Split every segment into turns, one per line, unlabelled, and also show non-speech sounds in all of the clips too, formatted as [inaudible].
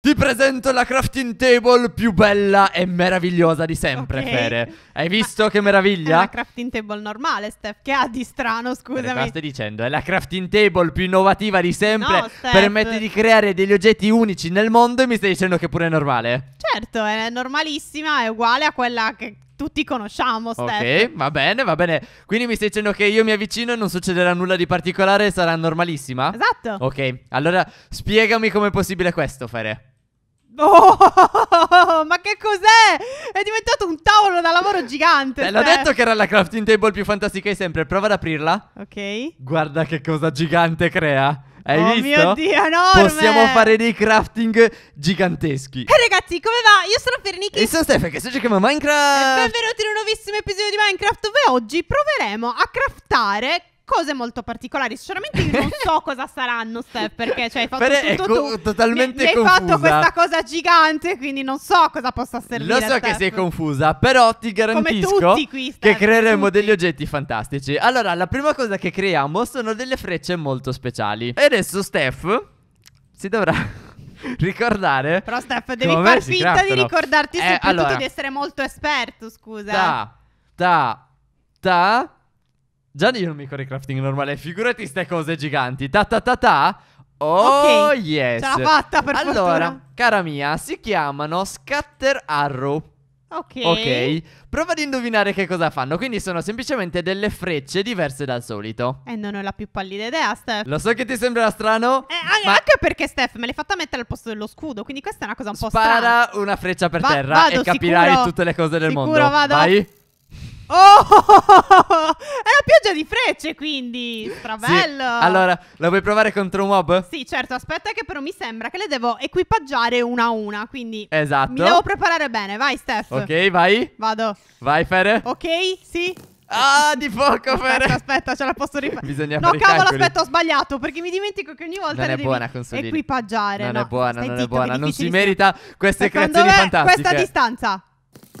Ti presento la crafting table più bella e meravigliosa di sempre, okay. Fere. Hai visto Ma che meraviglia? È la
crafting table normale, Steph. Che ha di strano, scusami. Cosa stai
dicendo? È la crafting table più innovativa di sempre. No, Permette di creare degli oggetti unici nel mondo e mi stai dicendo che pure è normale.
Certo, è normalissima, è uguale a quella che tutti conosciamo, Steph.
Ok, va bene, va bene. Quindi mi stai dicendo che io mi avvicino e non succederà nulla di particolare, sarà normalissima? Esatto. Ok, allora spiegami com'è possibile questo, Fere.
Oh, [laughs] ma che cos'è? È diventato un tavolo da lavoro gigante. Te l'ho detto che
era la crafting table più fantastica di sempre. Prova ad aprirla. Ok. Guarda che cosa gigante crea. Hai oh visto? mio Dio, enorme! Possiamo fare dei crafting giganteschi. E eh,
ragazzi, come va? Io sono Ferniki. E sono Stefano, che si chiama
Minecraft. E benvenuti
in un nuovissimo episodio di Minecraft dove oggi proveremo a craftare cose molto particolari. Sinceramente, io non so [laughs] cosa saranno, Steph, perché cioè, hai fatto Però tutto co- ecco, tu. totalmente mi, mi hai fatto questa cosa gigante, quindi non so cosa possa servire. Lo so Steph. che sei
confusa, però ti garantisco qui, Steph, che creeremo tutti. degli oggetti fantastici. Allora, la prima cosa che creiamo sono delle frecce molto speciali. E adesso Steph si dovrà [laughs] ricordare. Però Steph, devi far finta craftano. di ricordarti eh, soprattutto allora, di essere
molto esperto, scusa. Ta,
ta, ta. Già io non mi corro il crafting normale, figurati ste cose giganti. Ta ta ta ta. Oh okay. yes. Ce l'ha fatta per allora, Allora, cara mia, si chiamano scatter arrow. Ok. Ok. Prova ad indovinare che cosa fanno. Quindi sono semplicemente delle frecce diverse dal solito.
Eh, non ho la più pallida idea, Steph. Lo
so che ti sembrerà strano.
Eh, ma... anche perché, Steph, me l'hai fatta mettere al posto dello scudo. Quindi questa è una cosa un po' Spara strana.
Spara una freccia per Va terra vado, e capirai sicuro, tutte le cose del sicuro mondo. Sicuro vado. Vai.
Oh, [laughs] è una pioggia di frecce, quindi. Strabello. Sì. Allora,
la vuoi provare contro un mob?
Sì, certo. Aspetta, che però mi sembra che le devo equipaggiare una a una. Quindi.
Esatto. Mi devo
preparare bene. Vai, Steph. Ok, vai. Vado.
Vai, Fer. Ok,
sì. Ah, di poco,
Fer. Aspetta, aspetta, ce la posso rifare. Bisogna no, fare cavolo, calcoli. aspetta,
ho sbagliato. Perché mi dimentico che ogni volta non le devi buona, equipaggiare. Non no, è
buona, non zitto, è buona. Non si merita queste Secondo creazioni me, fantastiche. Questa
distanza.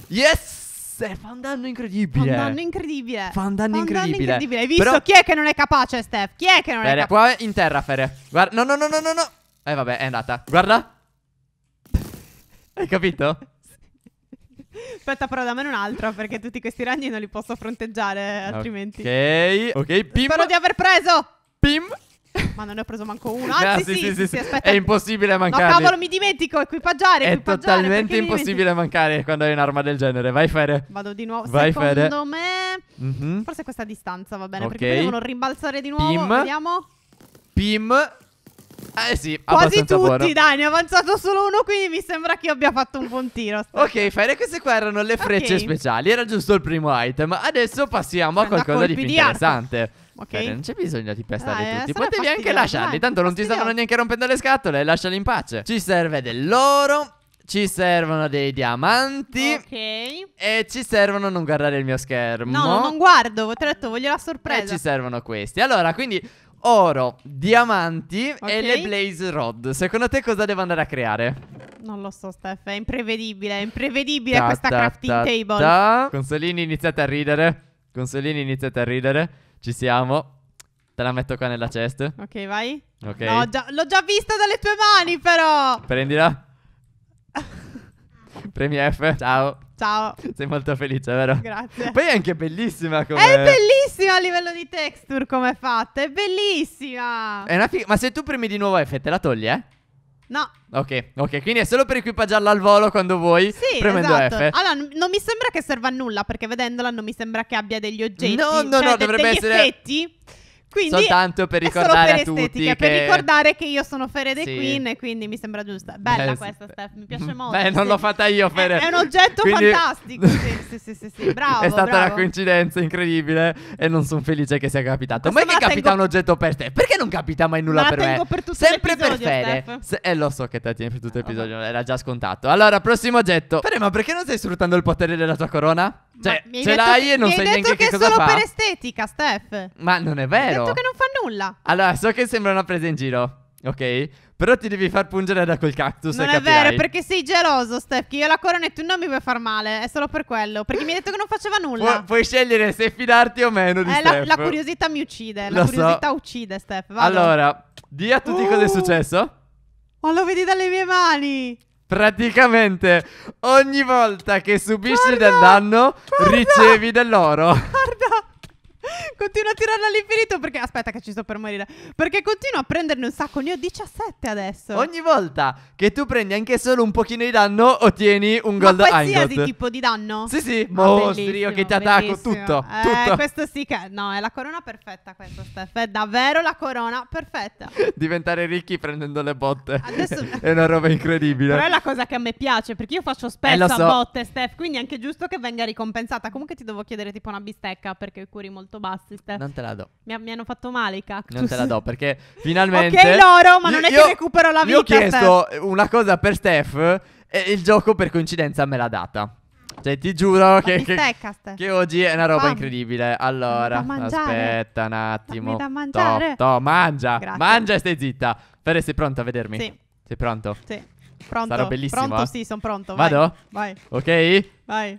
Yes! Se, fa un danno incredibile. Fa un danno incredibile. Fa un danno incredibile. incredibile. Hai visto Però... chi è che non è capace, Steph? Chi è che non Bene, è
capace? Qua in terra, Fere. Guarda, no, no, no, no, no, no. Eh, vabbè, è andata. Guarda. Hai capito?
Aspetta, però dammene un'altra perché tutti questi ragni non li posso fronteggiare altrimenti. Ok, ok, Pim. Spero di aver preso. Pim. Ma non ne ho preso manco uno. [laughs] Anzi, no, ah, sì, sì, sì, sì, aspetta. È impossibile mancare. No, cavolo, mi dimentico.
Equipaggiare.
È totalmente impossibile
mancare quando hai un'arma del genere. Vai, Fede.
Vado di nuovo. Vai, Secondo me. Mhm. Forse questa distanza va bene. Perché poi devono rimbalzare di nuovo. Pim. Vediamo. Pim.
Eh sì, Quasi tutti, buono.
dai, ne è avanzato solo uno, quindi mi sembra che io abbia fatto un buon tiro. ok, Fire, queste
qua erano le frecce okay. speciali, era giusto il primo item. Adesso passiamo a qualcosa di più di interessante. Ok. Bene, non c'è bisogno di pestare dai, tutti. Eh, potevi anche lasciarli, dai, tanto non ti stavano neanche rompendo le scatole, lasciali in pace. Ci serve dell'oro. Ci servono dei diamanti. Ok. E ci servono non guardare il mio schermo. No, non guardo, te l'ho detto, voglio la sorpresa. E ci servono questi. Allora, quindi oro, diamanti okay. e le blaze rod. Secondo te cosa devo andare a creare?
Non lo so, Steph, è imprevedibile, è imprevedibile ta, questa ta, crafting ta, table. Ta.
Consolini, iniziate a ridere. Consolini, iniziate a ridere. Ci siamo. Te la metto qua nella chest.
Ok, vai. Ok. No, già, l'ho già vista dalle tue mani, però.
Prendila. [laughs] Premi F. Ciao. Ciao. Sei molto felice, vero?
Grazie. Poi
è anche bellissima come... È
bellissima a livello di texture come è fatta, è bellissima. È una figa...
Ma se tu premi di nuovo F te la togli, eh? No. Ok, ok, quindi è solo per equipaggiarla al volo quando vuoi. Sì, premendo esatto. F.
Allora, non mi sembra che serva a nulla perché vedendola non mi sembra che abbia degli oggetti. No, no, cioè no, de- dovrebbe essere... Effetti. Quindi, Soltanto per ricordare per a tutti che... per ricordare che io sono Ferede sì. Queen, quindi mi sembra giusta. Bella Beh, questa, Steph, mi piace molto. Beh, non l'ho fatta io, Ferede. È, è, un oggetto quindi... fantastico. sì, sì, sì, sì, [laughs] bravo. È stata bravo. una
coincidenza incredibile e non sono felice che sia capitato. Questo ma che capita tengo... un oggetto per te? Perché non capita mai nulla ma per me? Per Sempre per Fede. Se... Eh, lo so che te la tieni per tutto ah, l'episodio, okay. era già scontato. Allora, prossimo oggetto. Ferede, ma perché non stai sfruttando il potere della tua corona? Cioè, ce l'hai che, e non sai neanche che cosa fa. Mi hai detto che è solo per
estetica, Steph. Ma non è vero detto che
non fa nulla. Allora, so che sembra una presa in giro. Ok? Però ti devi far pungere da quel cactus. Non è capirai. vero, perché
sei geloso, Steph. Che io la corona e tu non mi vuoi far male. È solo per quello. Perché mi hai detto che non faceva nulla. Pu-
puoi scegliere se fidarti o meno di eh, Steph. La, la curiosità
mi uccide. La Lo curiosità so. uccide, Steph. Vado. Allora,
di a tutti uh, cosa è oh! successo.
Ma lo vedi dalle mie mani.
Praticamente ogni volta che subisci guarda, del danno guarda. ricevi dell'oro. [laughs]
Continua a tirarla all'infinito perché aspetta che ci sto per morire. Perché continuo a prenderne un sacco, ne ho 17 adesso.
Ogni volta che tu prendi anche solo un pochino di danno ottieni un gold anchor. qualsiasi tipo
di danno? Sì, sì, ah, mostri, io che ti attacco bellissimo. tutto, eh, questo sì che no, è la corona perfetta questo Steph, è davvero la corona perfetta.
[laughs] Diventare ricchi prendendo le botte. Adesso... [laughs] è una roba incredibile. Però è
la cosa che a me piace, perché io faccio spesso eh, so. a botte, Steph, quindi è anche giusto che venga ricompensata. Comunque ti devo chiedere tipo una bistecca perché ho i curi molto bassi. Steph. Non te la do. Mi, mi, hanno fatto male i cactus. Non te la do [laughs] perché finalmente. ok, loro, ma io, non è che recupero la vita. Io ho chiesto
Steph. una cosa per Steph e il gioco per coincidenza me l'ha data. Cioè, ti giuro che, che, che, oggi è una roba Fammi. incredibile. Allora, aspetta un attimo. Dammi da mangiare. To, to, mangia, Grazie. mangia e stai zitta. Fede, sei pronto a vedermi? Sì. Sei pronto? Sì. Pronto. Sarò bellissimo. Pronto, eh? sì, sono pronto. Vado? Vai. Ok?
Vai.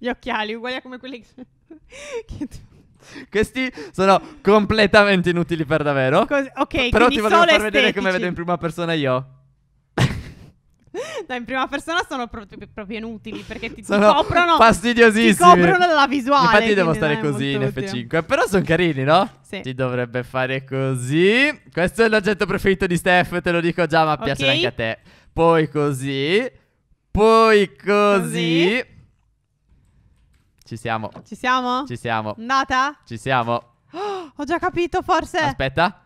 gli occhiali, uguali a come quelli che... [laughs] che tu...
Questi sono completamente inutili per davvero. Cos- ok, però ti voglio far estetici. vedere come vedo in prima persona io.
No, [laughs] in prima persona sono pro- proprio inutili perché ti, sono ti coprono. Fastidiosissimi. Ti coprono la visuale. Infatti, devo stare così in F5. Utile. Però sono
carini, no? Sì. Ti dovrebbe fare così. Questo è l'oggetto preferito di Steph, te lo dico già, ma okay. piace anche a te. Poi così. Poi così. così. Ci siamo. Ci siamo? Ci siamo. Andata? Ci siamo.
Oh, [gasps] ho già capito, forse.
Aspetta.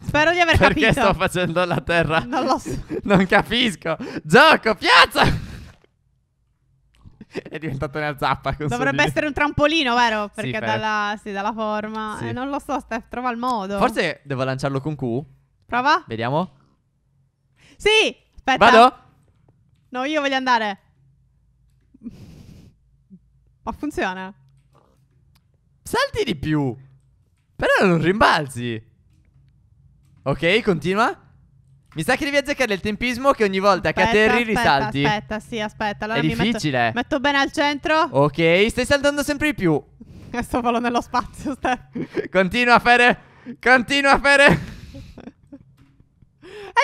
Spero di aver Perché capito. Perché sto
facendo la terra? Non lo so. [laughs] non capisco. Gioco, piazza. [laughs] È diventato una zappa così. Dovrebbe essere
un trampolino, vero? Perché sì, dalla, sì, dalla, forma. Sì. Eh, non lo so, Steph, trova il modo. Forse
devo lanciarlo con Q. Prova. Vediamo.
Sì, aspetta. Vado? No, io voglio andare. Ma funziona.
Salti di più. Però non rimbalzi. Ok, continua. Mi sa che devi azzeccare il tempismo che ogni volta aspetta, che atterri aspetta, risalti. Aspetta,
sì, aspetta. Allora È difficile. Metto, metto, bene al centro.
Ok, stai saltando sempre di più. [laughs] Sto volo nello spazio, Steph. Continua, Fere. Continua, Fere.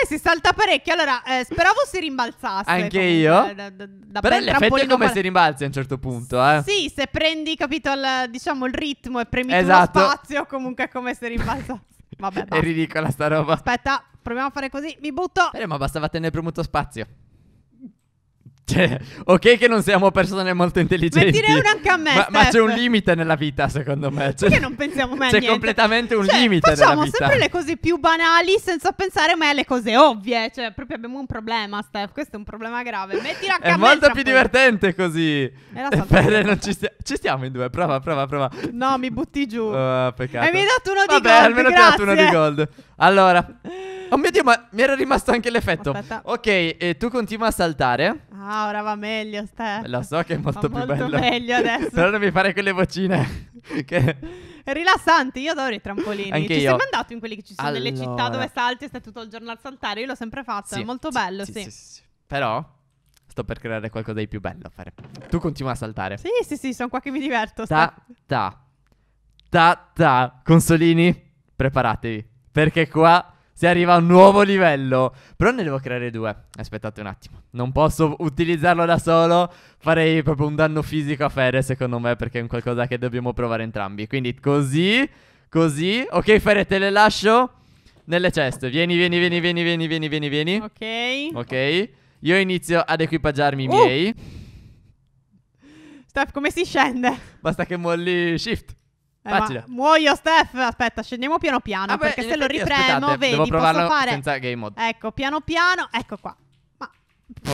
Eh, si salta parecchio. Allora, eh, speravo si rimbalzasse. Anche comunque, io. Da, da, da Però l'effetto è come se
rimbalzi a un certo punto, eh.
Sì, se prendi, capito, il, diciamo, il ritmo e premi esatto. lo spazio, comunque è come se rimbalzasse. Vabbè, [laughs] basta. È
ridicola sta roba. Aspetta, proviamo a fare così. Mi butto. Eh, ma bastava tenere premuto spazio. Cioè, ok che non siamo persone molto intelligenti. Mettine una anche a me. Ma, ma, c'è un limite nella vita, secondo me. Cioè, Perché non pensiamo mai a niente? C'è completamente un cioè, limite nella vita. Facciamo sempre le
cose più banali senza pensare mai alle cose ovvie. Cioè, proprio abbiamo un problema, Steph. Questo è un problema grave. Metti la è a me. È molto più poi.
divertente così. Ebbene, eh, non ci, stia- ci stiamo in due. Prova, prova, prova.
No, mi butti giù.
Uh, peccato. E mi hai
dato uno Vabbè, di gold. Vabbè, almeno grazie. ti ho dato uno di gold.
Allora. Oh mio Dio, ma mi era rimasto anche l'effetto. Aspetta. Ok, e tu continua a saltare.
Ah, ora va meglio, Ste. Lo so che è molto va più molto bello. meglio adesso. [laughs] Però non
mi fare quelle vocine. [laughs] che...
Rilassanti, io adoro i trampolini. Anche ci io. sei mai andato in quelli che ci sono allora. nelle città dove salti e stai tutto il giorno a saltare? Io l'ho sempre fatto, sì, è molto sì, bello, sì, sì. sì.
Però sto per creare qualcosa di più bello a fare. Tu continua a saltare. Sì,
sì, sì, sono qua che mi diverto. Ta,
ta, ta, ta. Consolini, preparatevi. Perché qua si arriva a un nuovo livello. Però ne devo creare due. Aspettate un attimo. Non posso utilizzarlo da solo. Farei proprio un danno fisico a Fede, secondo me, perché è un qualcosa che dobbiamo provare entrambi. Quindi così, così. Ok, Fede, te le lascio nelle ceste. Vieni, vieni, vieni, vieni, vieni, vieni, vieni, vieni. Ok. Ok. Io inizio ad equipaggiarmi i uh! miei. Steph, come si scende? Basta che molli shift. Eh,
muoio Steph, aspetta, scendiamo piano piano ah, perché se lo ripremo, vedi, devo posso fare senza game mode. Ecco, piano piano, ecco qua. Ma [laughs]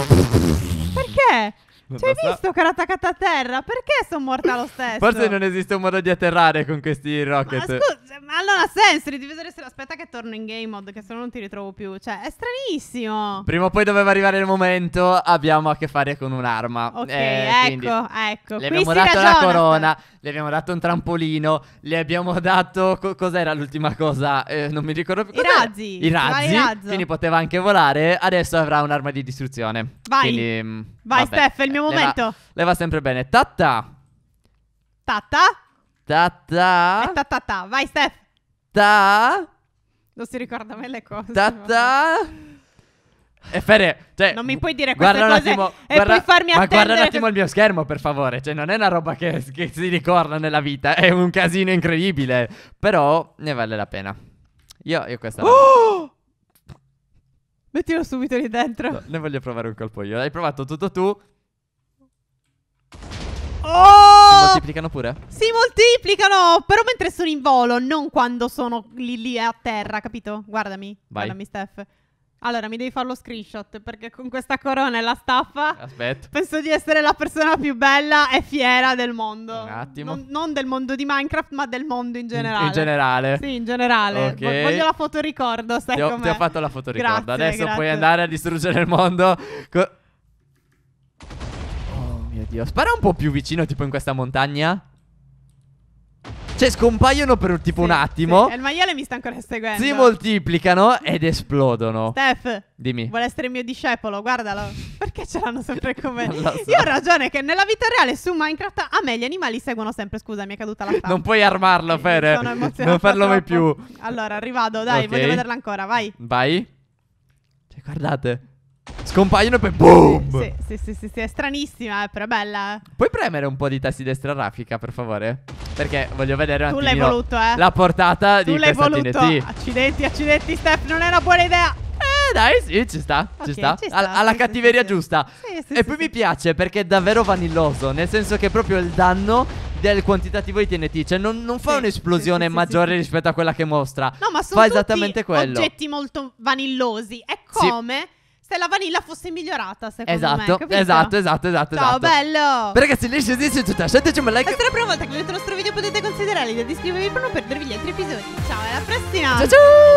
Perché? Ci hai visto che era attaccata a terra? Perché sono morta lo stesso? Forse
non esiste un modo di atterrare con questi rocket. Ma scusa,
ma allora ha senso. Ridivisa essere. Aspetta, che torno in game mode, che se no non ti ritrovo più. Cioè, è stranissimo. Prima o poi
doveva arrivare il momento. Abbiamo a che fare con un'arma. Ok, eh, ecco, ecco. Le abbiamo dato ragiona, la corona, sta... le abbiamo dato un trampolino, le abbiamo dato. Co- cos'era l'ultima cosa? Eh, non mi ricordo più. I razzi. I razzi. quindi poteva anche volare. Adesso avrà un'arma di distruzione. Vai. Quindi, mm, Vai, vabbè. Steph, il mio primo momento. Le va, le va sempre bene. Tatta. Tatta. Tatta.
Tatta. Tatta. Vai, Steph.
Ta.
Non si ricorda me le cose. Tatta.
E eh, Fere, cioè, non mi puoi
dire queste guarda cose un attimo, e guarda, puoi farmi attendere. Ma guarda un attimo
il mio schermo, per favore. Cioè, non è una roba che, che si ricorda nella vita. È un casino incredibile. Però ne vale la pena. Io, io questa. Oh! [gasps] Mettilo subito lì dentro. No, ne voglio provare un colpo io. L'hai provato tutto tu.
Oh! Si
moltiplicano pure?
Si moltiplicano! Però mentre sono in volo, non quando sono lì, lì a terra, capito? Guardami. Vai. Guardami, Steph. Allora, mi devi fare lo screenshot perché con questa corona e la staffa Aspetta. penso di essere la persona più bella e fiera del mondo. Un attimo. Non, non del mondo di Minecraft, ma del mondo in generale. In generale. Sì, in generale. Okay. Voglio la fotoricordo, sai ti ho, com'è. Ti ho fatto la fotoricordo. Grazie, Adesso grazie. puoi andare a distruggere il
mondo. Co- Dio. Spara un po' più vicino, tipo in questa montagna. Cioè, scompaiono per tipo sì, un attimo. Sì. il
maiale mi sta ancora seguendo. Si
moltiplicano ed esplodono. Steph, dimmi. Vuole
essere il mio discepolo, guardalo. Perché
ce l'hanno sempre con me? [laughs] So.
Io ho ragione che nella vita reale su Minecraft a me gli animali seguono sempre. Scusa, mi è caduta la faccia. Non
puoi armarlo, Fere. Sono emozionato. Non farlo troppo. mai
più. Allora, arrivato, dai, okay. voglio vederla ancora, vai.
Vai. Cioè, guardate. Scompaiono e poi boom! Sì,
sì, sì, sì, sì, è stranissima, eh, però è bella.
Puoi premere un po' di tasti destra raffica, per favore? Perché voglio vedere un tu l'hai voluto, eh. la portata tu di questa voluto. TNT.
Accidenti, accidenti, Steph, non è una buona idea.
Eh, dai, sì, ci sta, okay, ci sta. Ci sta All alla sì, cattiveria sì, giusta. Sì, e poi mi piace perché è davvero vanilloso, nel senso che proprio il danno del quantitativo di TNT. Cioè, non, non fa sì, un'esplosione sì, sì, maggiore rispetto a quella che mostra. No, ma sono fa esattamente quello. oggetti
molto vanillosi. È come la Vanilla fosse migliorata, secondo esatto, me. Capito? Esatto,
esatto, esatto. Ciao, esatto.
bello. Per
ragazzi, lei scende su tutta. Scetteci un like. Questa è la prima
volta che vedete il nostro video. Potete considerare l'idea di iscrivervi per non perdervi gli altri episodi. Ciao, alla prossima. Ciao, ciao.